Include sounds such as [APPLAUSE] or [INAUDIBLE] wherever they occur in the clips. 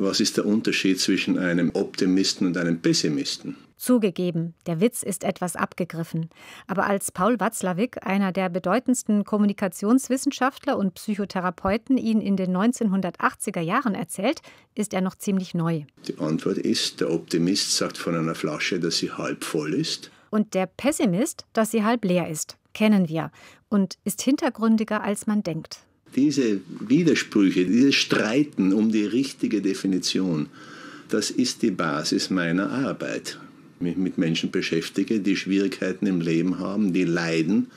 Was ist der Unterschied zwischen einem Optimisten und einem Pessimisten? Zugegeben, der Witz ist etwas abgegriffen. Aber als Paul Watzlawick, einer der bedeutendsten Kommunikationswissenschaftler und Psychotherapeuten, ihn in den 1980er Jahren erzählt, ist er noch ziemlich neu. Die Antwort ist, der Optimist sagt von einer Flasche, dass sie halb voll ist. Und der Pessimist, dass sie halb leer ist. Kennen wir und ist hintergründiger, als man denkt. Diese Widersprüche, dieses Streiten um die richtige Definition, das ist die Basis meiner Arbeit. Wenn ich mit Menschen beschäftige, die Schwierigkeiten im Leben haben, die leiden,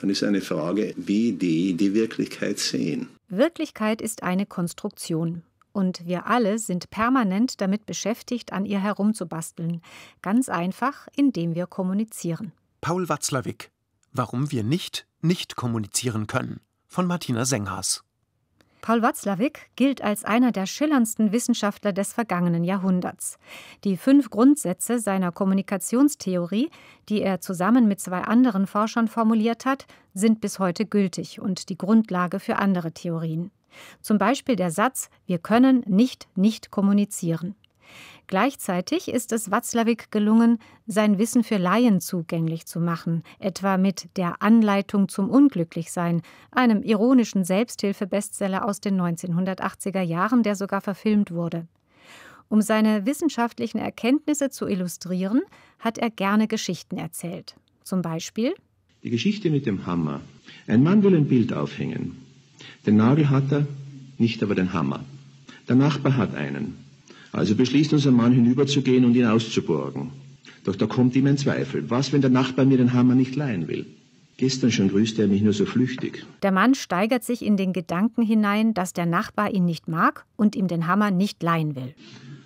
dann ist eine Frage, wie die die Wirklichkeit sehen. Wirklichkeit ist eine Konstruktion. Und wir alle sind permanent damit beschäftigt, an ihr herumzubasteln. Ganz einfach, indem wir kommunizieren. Paul Watzlawick. Warum wir nicht nicht kommunizieren können von Martina Senghas. Paul Watzlawick gilt als einer der schillerndsten Wissenschaftler des vergangenen Jahrhunderts. Die fünf Grundsätze seiner Kommunikationstheorie, die er zusammen mit zwei anderen Forschern formuliert hat, sind bis heute gültig und die Grundlage für andere Theorien. Zum Beispiel der Satz, wir können nicht nicht kommunizieren. Gleichzeitig ist es Watzlawick gelungen, sein Wissen für Laien zugänglich zu machen, etwa mit der Anleitung zum Unglücklichsein, einem ironischen Selbsthilfe-Bestseller aus den 1980er Jahren, der sogar verfilmt wurde. Um seine wissenschaftlichen Erkenntnisse zu illustrieren, hat er gerne Geschichten erzählt. Zum Beispiel Die Geschichte mit dem Hammer. Ein Mann will ein Bild aufhängen. Den Nagel hat er, nicht aber den Hammer. Der Nachbar hat einen. Also beschließt unser Mann hinüberzugehen und ihn auszuborgen. Doch da kommt ihm ein Zweifel. Was, wenn der Nachbar mir den Hammer nicht leihen will? Gestern schon grüßte er mich nur so flüchtig. Der Mann steigert sich in den Gedanken hinein, dass der Nachbar ihn nicht mag und ihm den Hammer nicht leihen will.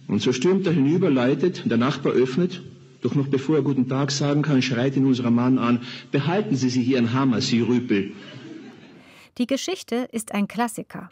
Und so stürmt er hinüber, leitet, der Nachbar öffnet. Doch noch bevor er guten Tag sagen kann, schreit ihn unser Mann an, behalten Sie sich Ihren Hammer, Sie Rüpel. Die Geschichte ist ein Klassiker.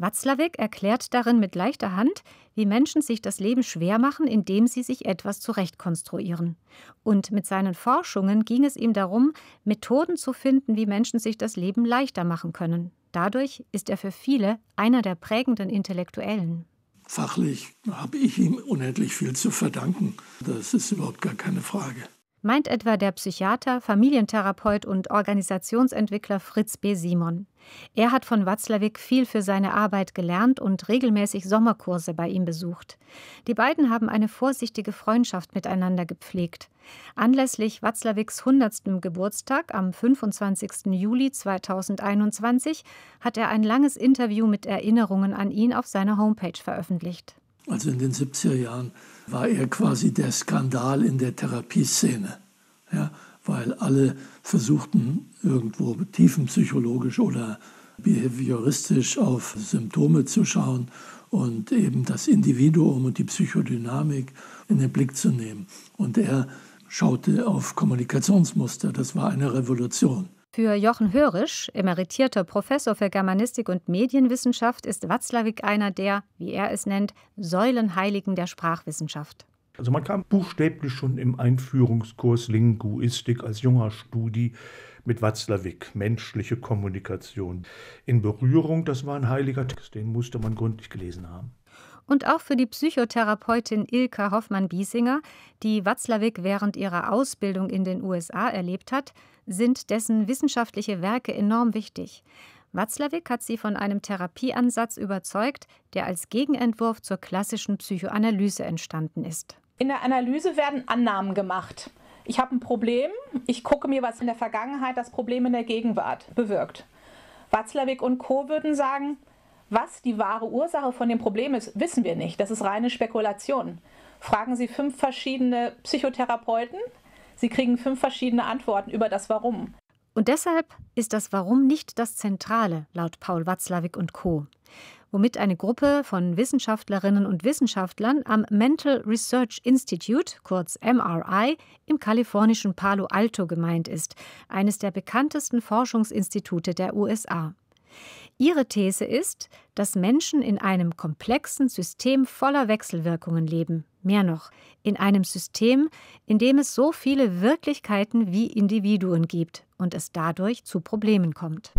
Watzlawick erklärt darin mit leichter Hand, wie Menschen sich das Leben schwer machen, indem sie sich etwas zurechtkonstruieren. Und mit seinen Forschungen ging es ihm darum, Methoden zu finden, wie Menschen sich das Leben leichter machen können. Dadurch ist er für viele einer der prägenden Intellektuellen. Fachlich habe ich ihm unendlich viel zu verdanken. Das ist überhaupt gar keine Frage meint etwa der Psychiater, Familientherapeut und Organisationsentwickler Fritz B. Simon. Er hat von Watzlawick viel für seine Arbeit gelernt und regelmäßig Sommerkurse bei ihm besucht. Die beiden haben eine vorsichtige Freundschaft miteinander gepflegt. Anlässlich Watzlawicks 100. Geburtstag am 25. Juli 2021 hat er ein langes Interview mit Erinnerungen an ihn auf seiner Homepage veröffentlicht. Also in den 70er Jahren war er quasi der Skandal in der Therapieszene, ja, weil alle versuchten irgendwo tiefenpsychologisch oder behavioristisch auf Symptome zu schauen und eben das Individuum und die Psychodynamik in den Blick zu nehmen. Und er schaute auf Kommunikationsmuster. Das war eine Revolution. Für Jochen Hörisch, emeritierter Professor für Germanistik und Medienwissenschaft, ist Watzlawick einer der, wie er es nennt, Säulenheiligen der Sprachwissenschaft. Also man kam buchstäblich schon im Einführungskurs Linguistik als junger Studi mit Watzlawick, menschliche Kommunikation, in Berührung. Das war ein heiliger Text, den musste man gründlich gelesen haben. Und auch für die Psychotherapeutin Ilka Hoffmann-Biesinger, die Watzlawick während ihrer Ausbildung in den USA erlebt hat, sind dessen wissenschaftliche Werke enorm wichtig. Watzlawick hat sie von einem Therapieansatz überzeugt, der als Gegenentwurf zur klassischen Psychoanalyse entstanden ist. In der Analyse werden Annahmen gemacht. Ich habe ein Problem, ich gucke mir, was in der Vergangenheit das Problem in der Gegenwart bewirkt. Watzlawick und Co. würden sagen, was die wahre Ursache von dem Problem ist, wissen wir nicht. Das ist reine Spekulation. Fragen Sie fünf verschiedene Psychotherapeuten, Sie kriegen fünf verschiedene Antworten über das Warum. Und deshalb ist das Warum nicht das Zentrale, laut Paul Watzlawick und Co., womit eine Gruppe von Wissenschaftlerinnen und Wissenschaftlern am Mental Research Institute, kurz MRI, im kalifornischen Palo Alto gemeint ist, eines der bekanntesten Forschungsinstitute der USA. Ihre These ist, dass Menschen in einem komplexen System voller Wechselwirkungen leben, Mehr noch, in einem System, in dem es so viele Wirklichkeiten wie Individuen gibt und es dadurch zu Problemen kommt.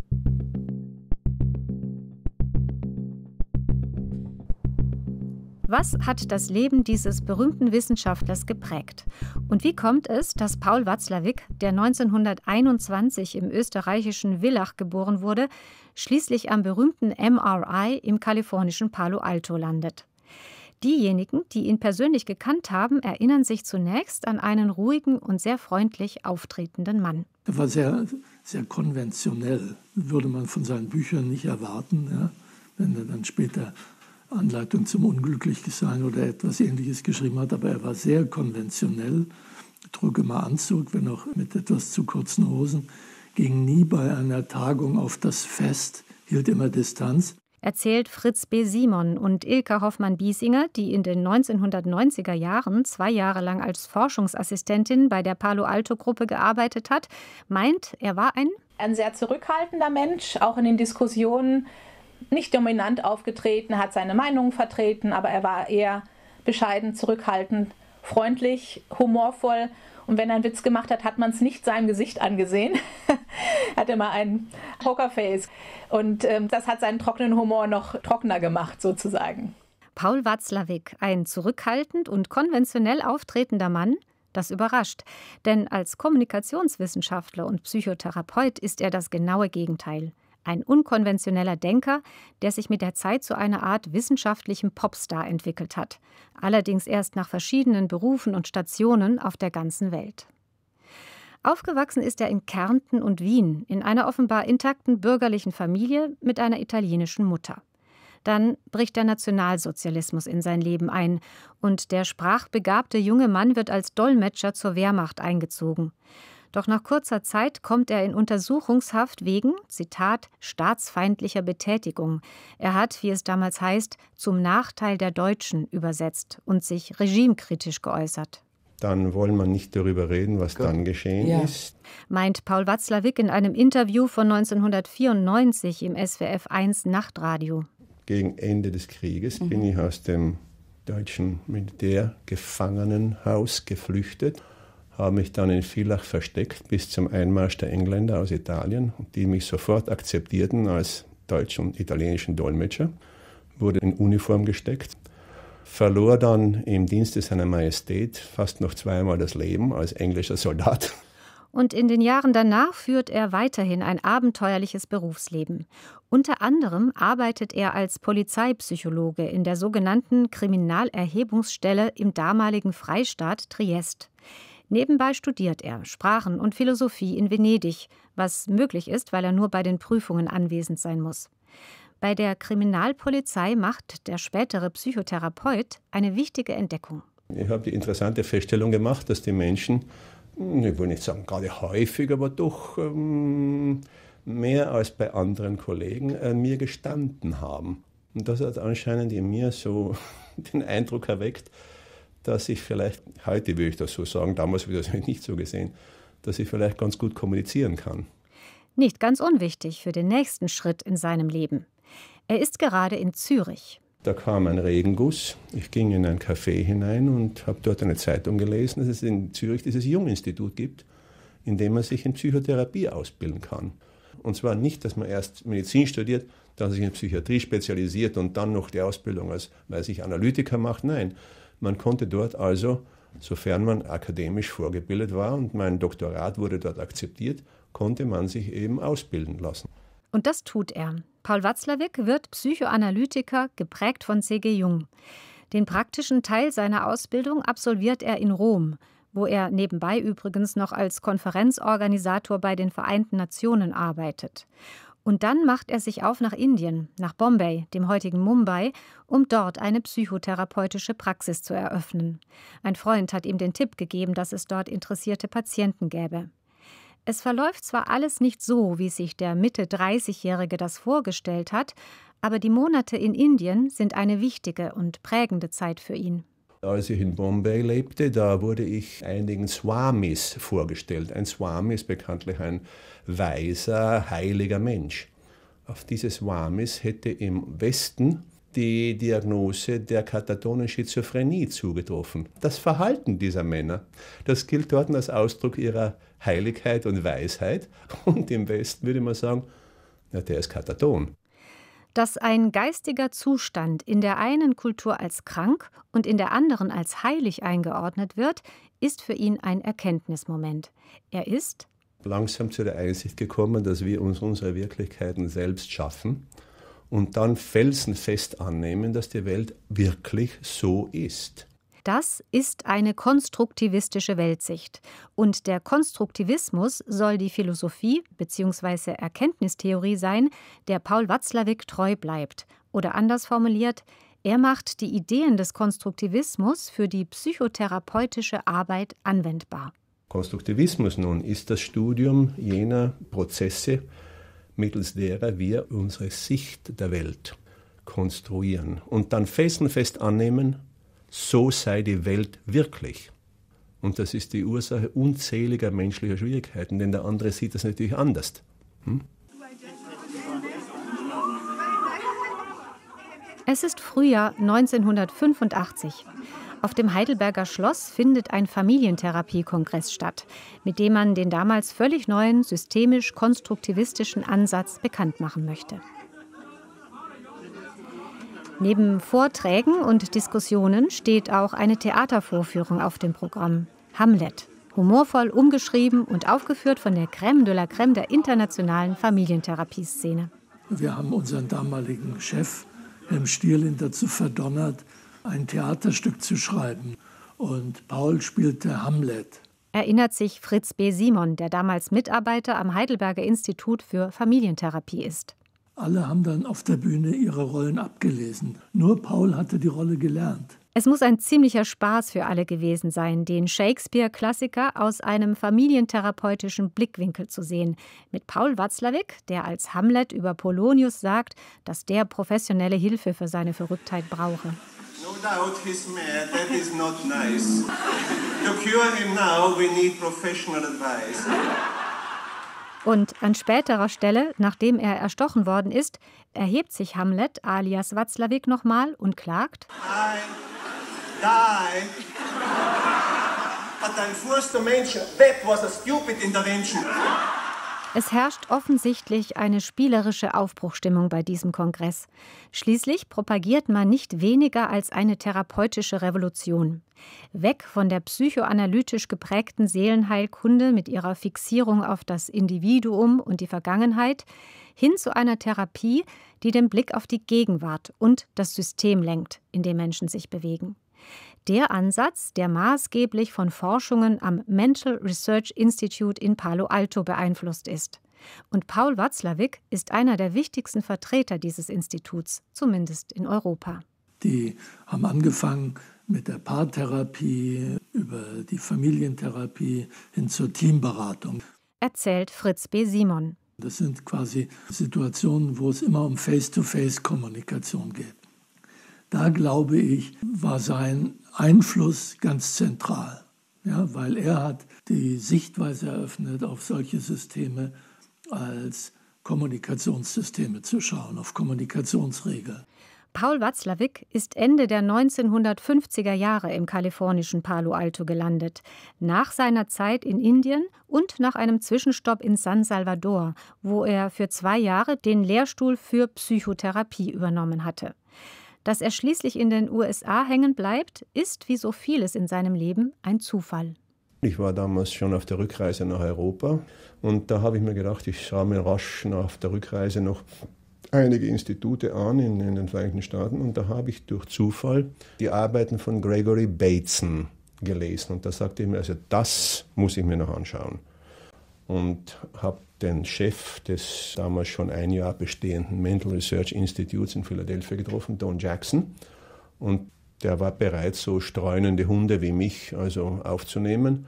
Was hat das Leben dieses berühmten Wissenschaftlers geprägt? Und wie kommt es, dass Paul Watzlawick, der 1921 im österreichischen Villach geboren wurde, schließlich am berühmten MRI im kalifornischen Palo Alto landet? Diejenigen, die ihn persönlich gekannt haben, erinnern sich zunächst an einen ruhigen und sehr freundlich auftretenden Mann. Er war sehr, sehr konventionell, würde man von seinen Büchern nicht erwarten, ja? wenn er dann später Anleitung zum Unglücklichsein oder etwas ähnliches geschrieben hat, aber er war sehr konventionell, trug immer Anzug, wenn auch mit etwas zu kurzen Hosen, ging nie bei einer Tagung auf das Fest, hielt immer Distanz erzählt Fritz B. Simon und Ilka Hoffmann-Biesinger, die in den 1990er Jahren zwei Jahre lang als Forschungsassistentin bei der Palo Alto-Gruppe gearbeitet hat, meint, er war ein ein sehr zurückhaltender Mensch, auch in den Diskussionen nicht dominant aufgetreten, hat seine Meinung vertreten, aber er war eher bescheiden, zurückhaltend, freundlich, humorvoll. Und wenn er einen Witz gemacht hat, hat man es nicht seinem Gesicht angesehen. [LAUGHS] [LAUGHS] hat immer ein Pokerface. Und ähm, das hat seinen trockenen Humor noch trockener gemacht, sozusagen. Paul Watzlawick, ein zurückhaltend und konventionell auftretender Mann, das überrascht, denn als Kommunikationswissenschaftler und Psychotherapeut ist er das genaue Gegenteil. Ein unkonventioneller Denker, der sich mit der Zeit zu einer Art wissenschaftlichem Popstar entwickelt hat, allerdings erst nach verschiedenen Berufen und Stationen auf der ganzen Welt. Aufgewachsen ist er in Kärnten und Wien, in einer offenbar intakten bürgerlichen Familie mit einer italienischen Mutter. Dann bricht der Nationalsozialismus in sein Leben ein und der sprachbegabte junge Mann wird als Dolmetscher zur Wehrmacht eingezogen. Doch nach kurzer Zeit kommt er in Untersuchungshaft wegen, Zitat, staatsfeindlicher Betätigung. Er hat, wie es damals heißt, zum Nachteil der Deutschen übersetzt und sich regimekritisch geäußert dann wollen wir nicht darüber reden, was Gut. dann geschehen ja. ist. Meint Paul Watzlawick in einem Interview von 1994 im SWF 1 Nachtradio. Gegen Ende des Krieges mhm. bin ich aus dem deutschen Militärgefangenenhaus geflüchtet, habe mich dann in Villach versteckt bis zum Einmarsch der Engländer aus Italien, die mich sofort akzeptierten als deutschen und italienischen Dolmetscher, wurde in Uniform gesteckt, verlor dann im Dienste seiner Majestät fast noch zweimal das Leben als englischer Soldat. Und in den Jahren danach führt er weiterhin ein abenteuerliches Berufsleben. Unter anderem arbeitet er als Polizeipsychologe in der sogenannten Kriminalerhebungsstelle im damaligen Freistaat Triest. Nebenbei studiert er Sprachen und Philosophie in Venedig, was möglich ist, weil er nur bei den Prüfungen anwesend sein muss. Bei der Kriminalpolizei macht der spätere Psychotherapeut eine wichtige Entdeckung. Ich habe die interessante Feststellung gemacht, dass die Menschen, ich will nicht sagen gerade häufig, aber doch ähm, mehr als bei anderen Kollegen äh, mir gestanden haben. Und das hat anscheinend in mir so [LAUGHS] den Eindruck erweckt, dass ich vielleicht, heute würde ich das so sagen, damals habe ich das [LAUGHS] nicht so gesehen, dass ich vielleicht ganz gut kommunizieren kann. Nicht ganz unwichtig für den nächsten Schritt in seinem Leben. Er ist gerade in Zürich. Da kam ein Regenguss. Ich ging in ein Café hinein und habe dort eine Zeitung gelesen, dass es in Zürich dieses Junginstitut gibt, in dem man sich in Psychotherapie ausbilden kann. Und zwar nicht, dass man erst Medizin studiert, dann sich in Psychiatrie spezialisiert und dann noch die Ausbildung als, weiß ich, Analytiker macht. Nein, man konnte dort also, sofern man akademisch vorgebildet war und mein Doktorat wurde dort akzeptiert, konnte man sich eben ausbilden lassen. Und das tut er. Paul Watzlawick wird Psychoanalytiker, geprägt von C.G. Jung. Den praktischen Teil seiner Ausbildung absolviert er in Rom, wo er nebenbei übrigens noch als Konferenzorganisator bei den Vereinten Nationen arbeitet. Und dann macht er sich auf nach Indien, nach Bombay, dem heutigen Mumbai, um dort eine psychotherapeutische Praxis zu eröffnen. Ein Freund hat ihm den Tipp gegeben, dass es dort interessierte Patienten gäbe. Es verläuft zwar alles nicht so, wie sich der Mitte 30-Jährige das vorgestellt hat, aber die Monate in Indien sind eine wichtige und prägende Zeit für ihn. Als ich in Bombay lebte, da wurde ich einigen Swamis vorgestellt. Ein Swami ist bekanntlich ein weiser, heiliger Mensch. Auf diese Swamis hätte im Westen die Diagnose der katatonen Schizophrenie zugetroffen. Das Verhalten dieser Männer, das gilt dort als Ausdruck ihrer Heiligkeit und Weisheit. [LAUGHS] Und im Westen würde man sagen, na, der ist Kataton. Dass ein geistiger Zustand in der einen Kultur als krank und in der anderen als heilig eingeordnet wird, ist für ihn ein Erkenntnismoment. Er ist langsam zu der Einsicht gekommen, dass wir uns unsere Wirklichkeiten selbst schaffen und dann felsenfest annehmen, dass die Welt wirklich so ist. Das ist eine konstruktivistische Weltsicht. Und der Konstruktivismus soll die Philosophie bzw. Erkenntnistheorie sein, der Paul Watzlawick treu bleibt. Oder anders formuliert, er macht die Ideen des Konstruktivismus für die psychotherapeutische Arbeit anwendbar. Konstruktivismus nun ist das Studium jener Prozesse, mittels derer wir unsere Sicht der Welt konstruieren und dann felsenfest annehmen, so sei die Welt wirklich. Und das ist die Ursache unzähliger menschlicher Schwierigkeiten, denn der andere sieht das natürlich anders. Hm? Es ist Frühjahr 1985. Auf dem Heidelberger Schloss findet ein Familientherapiekongress statt, mit dem man den damals völlig neuen systemisch-konstruktivistischen Ansatz bekannt machen möchte. Neben Vorträgen und Diskussionen steht auch eine Theatervorführung auf dem Programm, Hamlet. Humorvoll umgeschrieben und aufgeführt von der Crème de la Crème der internationalen Familientherapieszene. Wir haben unseren damaligen Chef, Herrn Stierlin, dazu verdonnert, ein Theaterstück zu schreiben. Und Paul spielte Hamlet. Erinnert sich Fritz B. Simon, der damals Mitarbeiter am Heidelberger Institut für Familientherapie ist. Alle haben dann auf der Bühne ihre Rollen abgelesen. Nur Paul hatte die Rolle gelernt. Es muss ein ziemlicher Spaß für alle gewesen sein, den Shakespeare-Klassiker aus einem familientherapeutischen Blickwinkel zu sehen. Mit Paul Watzlawick, der als Hamlet über Polonius sagt, dass der professionelle Hilfe für seine Verrücktheit brauche. No doubt he's mad, that is not nice. To cure him now, we need professional advice. Und an späterer Stelle, nachdem er erstochen worden ist, erhebt sich Hamlet alias Watzlawick nochmal und klagt. Nein, nein. But I'm first to mention that was a stupid intervention. Es herrscht offensichtlich eine spielerische Aufbruchstimmung bei diesem Kongress. Schließlich propagiert man nicht weniger als eine therapeutische Revolution. Weg von der psychoanalytisch geprägten Seelenheilkunde mit ihrer Fixierung auf das Individuum und die Vergangenheit hin zu einer Therapie, die den Blick auf die Gegenwart und das System lenkt, in dem Menschen sich bewegen der Ansatz, der maßgeblich von Forschungen am Mental Research Institute in Palo Alto beeinflusst ist. Und Paul Watzlawick ist einer der wichtigsten Vertreter dieses Instituts, zumindest in Europa. Die haben angefangen mit der Paartherapie, über die Familientherapie hin zur Teamberatung. Erzählt Fritz B. Simon. Das sind quasi Situationen, wo es immer um Face-to-Face-Kommunikation geht. Da glaube ich, war sein Einfluss ganz zentral, ja, weil er hat die Sichtweise eröffnet, auf solche Systeme als Kommunikationssysteme zu schauen, auf Kommunikationsregeln. Paul Watzlawick ist Ende der 1950er Jahre im kalifornischen Palo Alto gelandet, nach seiner Zeit in Indien und nach einem Zwischenstopp in San Salvador, wo er für zwei Jahre den Lehrstuhl für Psychotherapie übernommen hatte. Dass er schließlich in den USA hängen bleibt, ist wie so vieles in seinem Leben ein Zufall. Ich war damals schon auf der Rückreise nach Europa und da habe ich mir gedacht, ich schaue mir rasch auf der Rückreise noch einige Institute an in, in, den Vereinigten Staaten und da habe ich durch Zufall die Arbeiten von Gregory Bateson gelesen und da sagte ich mir, also das muss ich mir noch anschauen und habe den Chef des damals schon ein Jahr bestehenden Mental Research Institutes in Philadelphia getroffen, Don Jackson. Und der war bereit, so streunende Hunde wie mich also aufzunehmen.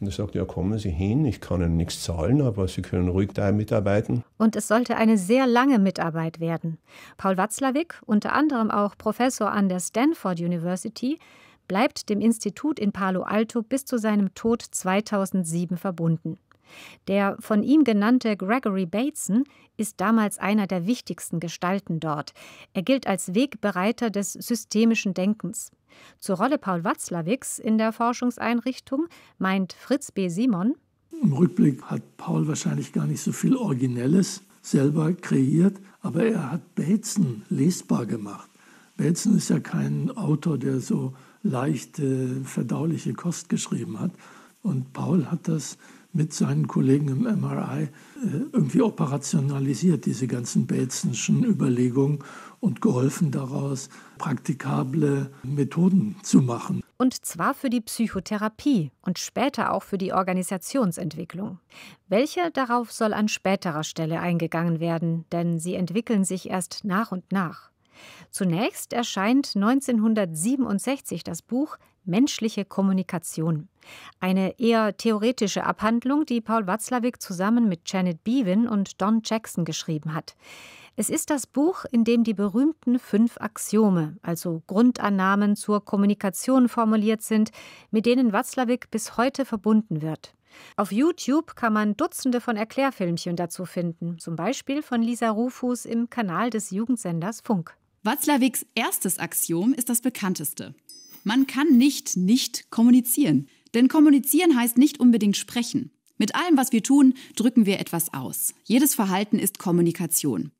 Und er sagte, ja, kommen Sie hin, ich kann Ihnen nichts zahlen, aber Sie können ruhig da mitarbeiten. Und es sollte eine sehr lange Mitarbeit werden. Paul Watzlawick, unter anderem auch Professor an der Stanford University, bleibt dem Institut in Palo Alto bis zu seinem Tod 2007 verbunden. Der von ihm genannte Gregory Bateson ist damals einer der wichtigsten Gestalten dort. Er gilt als Wegbereiter des systemischen Denkens. Zur Rolle Paul Watzlawicks in der Forschungseinrichtung meint Fritz B. Simon. Im Rückblick hat Paul wahrscheinlich gar nicht so viel Originelles selber kreiert, aber er hat Bateson lesbar gemacht. Bateson ist ja kein Autor, der so leichte, verdauliche Kost geschrieben hat. Und Paul hat das mit seinen Kollegen im MRI äh, irgendwie operationalisiert, diese ganzen Batesonschen Überlegungen und geholfen daraus, praktikable Methoden zu machen. Und zwar für die Psychotherapie und später auch für die Organisationsentwicklung. Welche darauf soll an späterer Stelle eingegangen werden, denn sie entwickeln sich erst nach und nach. Zunächst erscheint 1967 das Buch Menschliche Kommunikation. Eine eher theoretische Abhandlung, die Paul Watzlawick zusammen mit Janet Beavan und Don Jackson geschrieben hat. Es ist das Buch, in dem die berühmten fünf Axiome, also Grundannahmen zur Kommunikation formuliert sind, mit denen Watzlawick bis heute verbunden wird. Auf YouTube kann man Dutzende von Erklärfilmchen dazu finden, zum Beispiel von Lisa Rufus im Kanal des Jugendsenders Funk. Watzlawicks erstes Axiom ist das bekannteste. Man kann nicht nicht kommunizieren. Denn kommunizieren heißt nicht unbedingt sprechen. Mit allem, was wir tun, drücken wir etwas aus. Jedes Verhalten ist Kommunikation.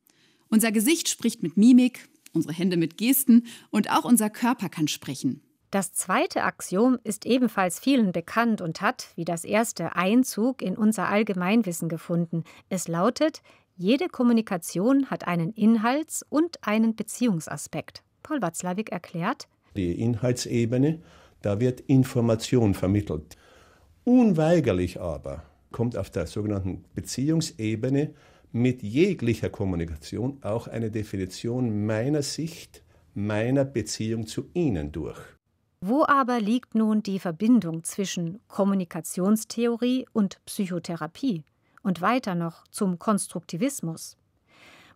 Unser Gesicht spricht mit Mimik, unsere Hände mit Gesten und auch unser Körper kann sprechen. Das zweite Axiom ist ebenfalls vielen bekannt und hat, wie das erste, Einzug in unser Allgemeinwissen gefunden. Es lautet, jede Kommunikation hat einen Inhalts- und einen Beziehungsaspekt. Paul Watzlawick erklärt, die Inhaltsebene, da wird Information vermittelt. Unweigerlich aber kommt auf der sogenannten Beziehungsebene mit jeglicher Kommunikation auch eine Definition meiner Sicht, meiner Beziehung zu Ihnen durch. Wo aber liegt nun die Verbindung zwischen Kommunikationstheorie und Psychotherapie und weiter noch zum Konstruktivismus?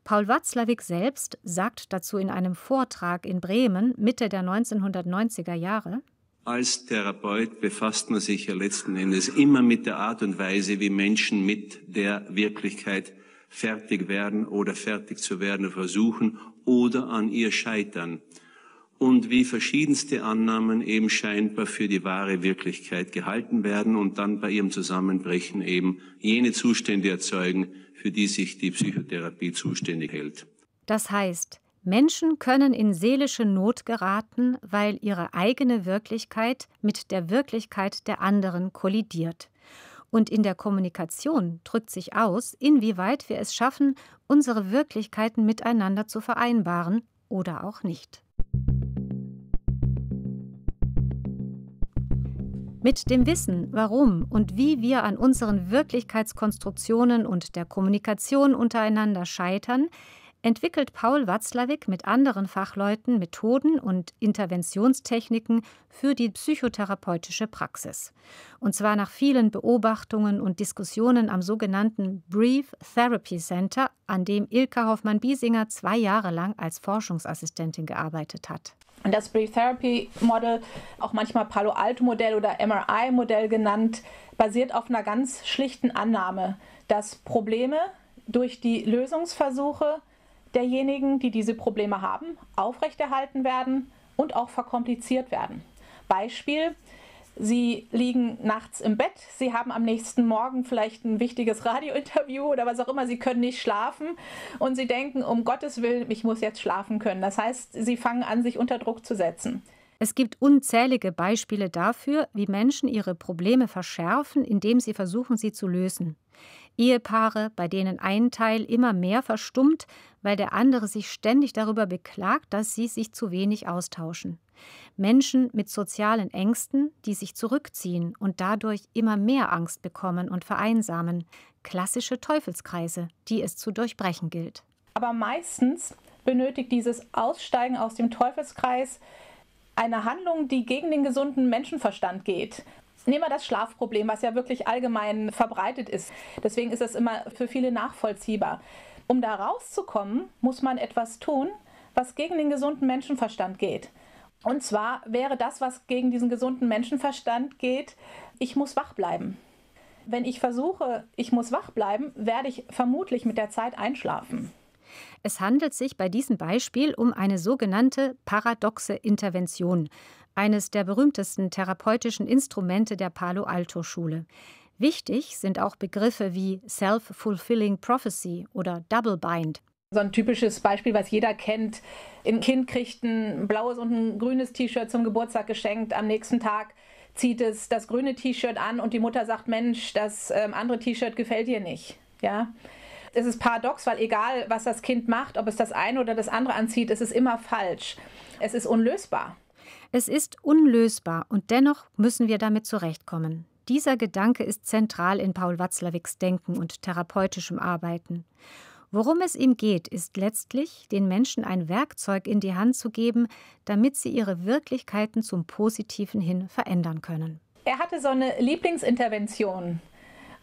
Paul Watzlawick selbst sagt dazu in einem Vortrag in Bremen Mitte der 1990er Jahre, als Therapeut befasst man sich ja letzten Endes immer mit der Art und Weise, wie Menschen mit der Wirklichkeit fertig werden oder fertig zu werden versuchen oder an ihr scheitern und wie verschiedenste Annahmen eben scheinbar für die wahre Wirklichkeit gehalten werden und dann bei ihrem Zusammenbrechen eben jene Zustände erzeugen, für die sich die Psychotherapie zuständig hält. Das heißt, Menschen können in seelische Not geraten, weil ihre eigene Wirklichkeit mit der Wirklichkeit der anderen kollidiert. Und in der Kommunikation drückt sich aus, inwieweit wir es schaffen, unsere Wirklichkeiten miteinander zu vereinbaren oder auch nicht. Mit dem Wissen, warum und wie wir an unseren Wirklichkeitskonstruktionen und der Kommunikation untereinander scheitern, entwickelt Paul Watzlawick mit anderen Fachleuten Methoden und Interventionstechniken für die psychotherapeutische Praxis. Und zwar nach vielen Beobachtungen und Diskussionen am sogenannten Brief Therapy Center, an dem Ilka Hoffmann-Biesinger zwei Jahre lang als Forschungsassistentin gearbeitet hat das Brief Therapy Model, auch manchmal Palo Alto Modell oder MRI Modell genannt, basiert auf einer ganz schlichten Annahme, dass Probleme durch die Lösungsversuche derjenigen, die diese Probleme haben, aufrechterhalten werden und auch verkompliziert werden. Beispiel, Sie liegen nachts im Bett, sie haben am nächsten Morgen vielleicht ein wichtiges Radiointerview oder was auch immer, sie können nicht schlafen und sie denken, um Gottes Willen, ich muss jetzt schlafen können. Das heißt, sie fangen an, sich unter Druck zu setzen. Es gibt unzählige Beispiele dafür, wie Menschen ihre Probleme verschärfen, indem sie versuchen, sie zu lösen. Ehepaare, bei denen ein Teil immer mehr verstummt, weil der andere sich ständig darüber beklagt, dass sie sich zu wenig austauschen. Menschen mit sozialen Ängsten, die sich zurückziehen und dadurch immer mehr Angst bekommen und vereinsamen. Klassische Teufelskreise, die es zu durchbrechen gilt. Aber meistens benötigt dieses Aussteigen aus dem Teufelskreis eine Handlung, die gegen den gesunden Menschenverstand geht. Nehmen wir das Schlafproblem, was ja wirklich allgemein verbreitet ist. Deswegen ist es immer für viele nachvollziehbar. Um da rauszukommen, muss man etwas tun, was gegen den gesunden Menschenverstand geht. Und zwar wäre das, was gegen diesen gesunden Menschenverstand geht, ich muss wach bleiben. Wenn ich versuche, ich muss wach bleiben, werde ich vermutlich mit der Zeit einschlafen. Es handelt sich bei diesem Beispiel um eine sogenannte paradoxe Intervention, eines der berühmtesten therapeutischen Instrumente der Palo Alto Schule. Wichtig sind auch Begriffe wie Self-Fulfilling Prophecy oder Double Bind. So ein typisches Beispiel, was jeder kennt. Ein Kind kriegt ein blaues und ein grünes T-Shirt zum Geburtstag geschenkt. Am nächsten Tag zieht es das grüne T-Shirt an und die Mutter sagt, Mensch, das ähm, andere T-Shirt gefällt dir nicht. Ja? Es ist paradox, weil egal, was das Kind macht, ob es das eine oder das andere anzieht, es ist immer falsch. Es ist unlösbar. Es ist unlösbar und dennoch müssen wir damit zurechtkommen. Dieser Gedanke ist zentral in Paul Watzlawicks Denken und therapeutischem Arbeiten. Worum es ihm geht, ist letztlich, den Menschen ein Werkzeug in die Hand zu geben, damit sie ihre Wirklichkeiten zum Positiven hin verändern können. Er hatte so eine Lieblingsintervention.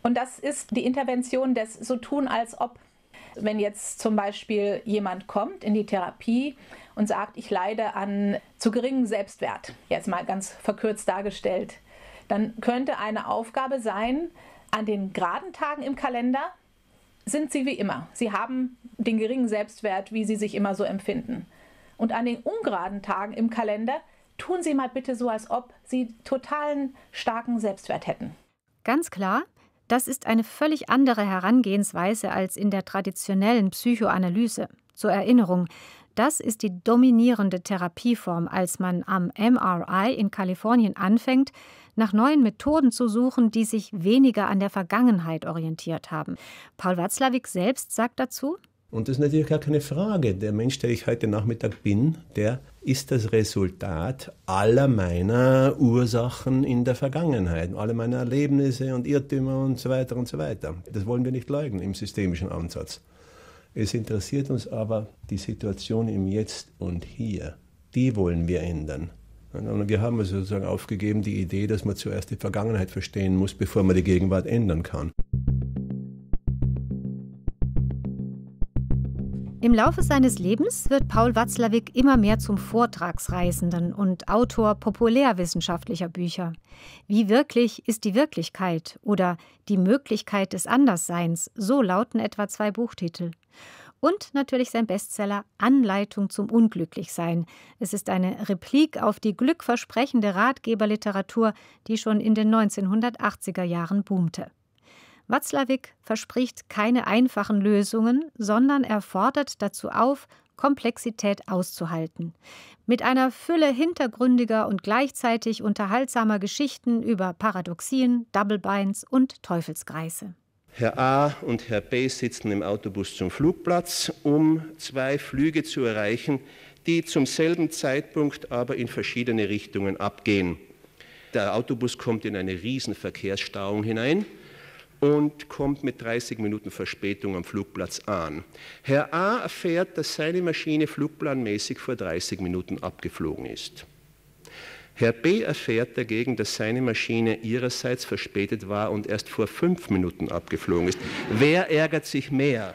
Und das ist die Intervention des So tun als ob. Wenn jetzt zum Beispiel jemand kommt in die Therapie und sagt, ich leide an zu geringem Selbstwert, jetzt mal ganz verkürzt dargestellt, dann könnte eine Aufgabe sein, an den geraden Tagen im Kalender sind sie wie immer. Sie haben den geringen Selbstwert, wie sie sich immer so empfinden. Und an den ungeraden Tagen im Kalender tun Sie mal bitte so, als ob Sie totalen starken Selbstwert hätten. Ganz klar, das ist eine völlig andere Herangehensweise als in der traditionellen Psychoanalyse. Zur Erinnerung, das ist die dominierende Therapieform, als man am MRI in Kalifornien anfängt, nach neuen Methoden zu suchen, die sich weniger an der Vergangenheit orientiert haben. Paul Watzlawick selbst sagt dazu, und das ist natürlich gar keine Frage. Der Mensch, der ich heute Nachmittag bin, der ist das Resultat aller meiner Ursachen in der Vergangenheit, aller meiner Erlebnisse und Irrtümer und so weiter und so weiter. Das wollen wir nicht leugnen im systemischen Ansatz. Es interessiert uns aber die Situation im Jetzt und Hier. Die wollen wir ändern. wir haben also sozusagen aufgegeben die Idee, dass man zuerst die Vergangenheit verstehen muss, bevor man die Gegenwart ändern kann. Im Laufe seines Lebens wird Paul Watzlawick immer mehr zum Vortragsreisenden und Autor populärwissenschaftlicher Bücher. Wie wirklich ist die Wirklichkeit oder die Möglichkeit des Andersseins, so lauten etwa zwei Buchtitel. Und natürlich sein Bestseller Anleitung zum Unglücklichsein. Es ist eine Replik auf die glückversprechende Ratgeberliteratur, die schon in den 1980er Jahren boomte. Watzlawick verspricht keine einfachen Lösungen, sondern er fordert dazu auf, Komplexität auszuhalten. Mit einer Fülle hintergründiger und gleichzeitig unterhaltsamer Geschichten über Paradoxien, Double Doublebinds und Teufelskreise. Herr A und Herr B sitzen im Autobus zum Flugplatz, um zwei Flüge zu erreichen, die zum selben Zeitpunkt aber in verschiedene Richtungen abgehen. Der Autobus kommt in eine Riesenverkehrsstauung hinein und kommt mit 30 Minuten Verspätung am Flugplatz an. Herr A erfährt, dass seine Maschine flugplanmäßig vor 30 Minuten abgeflogen ist. Herr B erfährt dagegen, dass seine Maschine ihrerseits verspätet war und erst vor fünf Minuten abgeflogen ist. Wer ärgert sich mehr?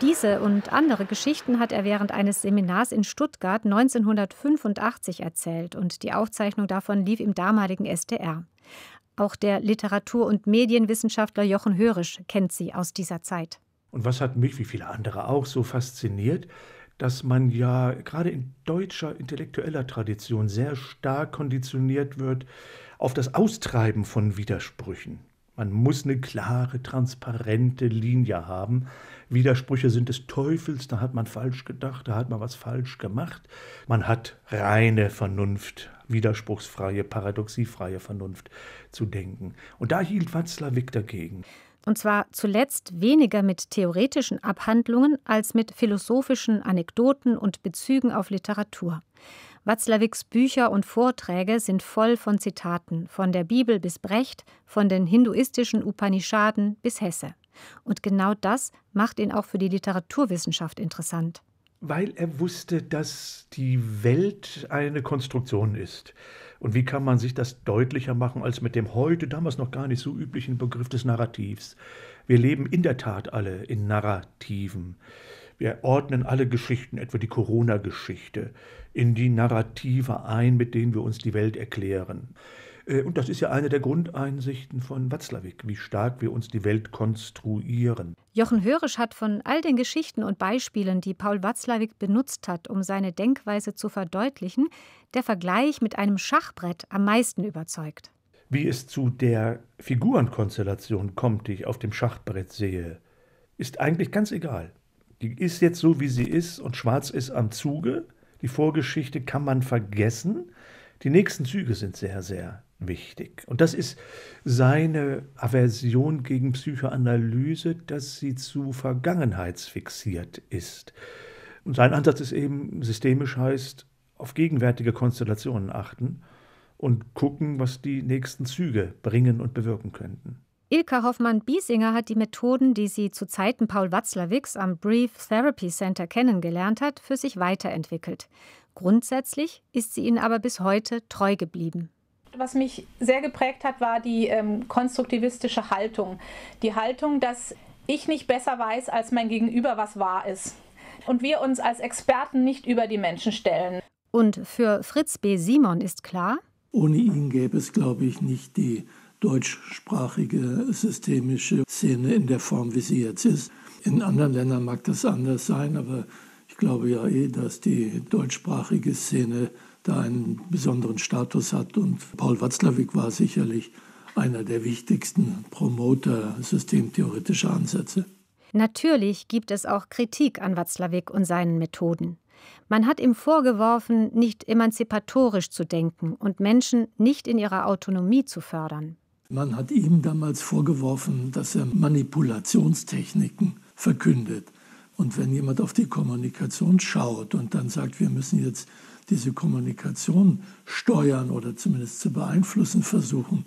Diese und andere Geschichten hat er während eines Seminars in Stuttgart 1985 erzählt und die Aufzeichnung davon lief im damaligen SDR. Auch der Literatur- und Medienwissenschaftler Jochen Hörisch kennt sie aus dieser Zeit. Und was hat mich, wie viele andere auch, so fasziniert? dass man ja gerade in deutscher intellektueller Tradition sehr stark konditioniert wird auf das Austreiben von Widersprüchen. Man muss eine klare, transparente Linie haben. Widersprüche sind des Teufels, da hat man falsch gedacht, da hat man was falsch gemacht. Man hat reine Vernunft widerspruchsfreie, paradoxiefreie Vernunft zu denken. Und da hielt Watzlawick dagegen. Und zwar zuletzt weniger mit theoretischen Abhandlungen als mit philosophischen Anekdoten und Bezügen auf Literatur. Watzlawicks Bücher und Vorträge sind voll von Zitaten, von der Bibel bis Brecht, von den hinduistischen Upanishaden bis Hesse. Und genau das macht ihn auch für die Literaturwissenschaft interessant weil er wusste, dass die Welt eine Konstruktion ist. Und wie kann man sich das deutlicher machen als mit dem heute damals noch gar nicht so üblichen Begriff des Narrativs? Wir leben in der Tat alle in Narrativen. Wir ordnen alle Geschichten, etwa die Corona-Geschichte, in die Narrative ein, mit denen wir uns die Welt erklären. Äh, und das ist ja eine der Grundeinsichten von Watzlawick, wie stark wir uns die Welt konstruieren. Jochen Hörisch hat von all den Geschichten und Beispielen, die Paul Watzlawick benutzt hat, um seine Denkweise zu verdeutlichen, der Vergleich mit einem Schachbrett am meisten überzeugt. Wie es zu der Figurenkonstellation kommt, die ich auf dem Schachbrett sehe, ist eigentlich ganz egal. Die ist jetzt so, wie sie ist und schwarz ist am Zuge. Die Vorgeschichte kann man vergessen. Die nächsten Züge sind sehr, sehr wichtig. Und das ist seine Aversion gegen Psychoanalyse, dass sie zu vergangenheitsfixiert ist. Und sein Ansatz ist eben, systemisch heißt, auf gegenwärtige Konstellationen achten und gucken, was die nächsten Züge bringen und bewirken könnten. Ilka Hoffmann-Biesinger hat die Methoden, die sie zu Zeiten Paul Watzlawicks am Brief Therapy Center kennengelernt hat, für sich weiterentwickelt. Grundsätzlich ist sie ihnen aber bis heute treu geblieben was mich sehr geprägt hat, war die ähm, konstruktivistische Haltung. Die Haltung, dass ich nicht besser weiß als mein Gegenüber, was wahr ist. Und wir uns als Experten nicht über die Menschen stellen. Und für Fritz B. Simon ist klar, ohne ihn gäbe es, glaube ich, nicht die deutschsprachige systemische Szene in der Form, wie sie jetzt ist. In anderen Ländern mag das anders sein, aber ich glaube ja eh, dass die deutschsprachige Szene da einen besonderen Status hat. Und Paul Watzlawick war sicherlich einer der wichtigsten Promoter systemtheoretischer Ansätze. Natürlich gibt es auch Kritik an Watzlawick und seinen Methoden. Man hat ihm vorgeworfen, nicht emanzipatorisch zu denken und Menschen nicht in ihrer Autonomie zu fördern. Man hat ihm damals vorgeworfen, dass er Manipulationstechniken verkündet. Und wenn jemand auf die Kommunikation schaut und dann sagt, wir müssen jetzt diese Kommunikation steuern oder zumindest zu beeinflussen versuchen,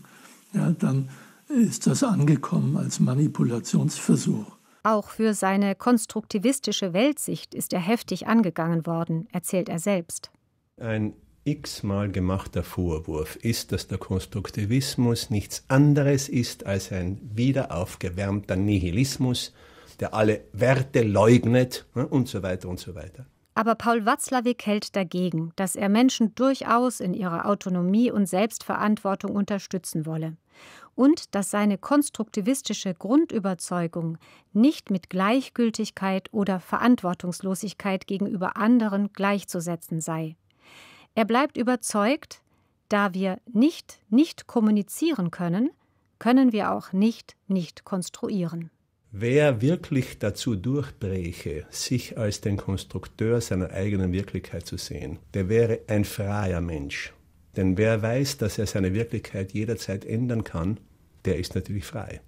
ja, dann ist das angekommen als Manipulationsversuch. Auch für seine konstruktivistische Weltsicht ist er heftig angegangen worden, erzählt er selbst. Ein x-mal gemachter Vorwurf ist, dass der Konstruktivismus nichts anderes ist als ein wiederaufgewärmter Nihilismus, der alle Werte leugnet ne, und so weiter und so weiter. Aber Paul Watzlawick hält dagegen, dass er Menschen durchaus in ihrer Autonomie und Selbstverantwortung unterstützen wolle. Und dass seine konstruktivistische Grundüberzeugung nicht mit Gleichgültigkeit oder Verantwortungslosigkeit gegenüber anderen gleichzusetzen sei. Er bleibt überzeugt, da wir nicht nicht kommunizieren können, können wir auch nicht nicht konstruieren. Wer wirklich dazu durchbräche, sich als den Konstrukteur seiner eigenen Wirklichkeit zu sehen, der wäre ein freier Mensch. Denn wer weiß, dass er seine Wirklichkeit jederzeit ändern kann, der ist natürlich frei.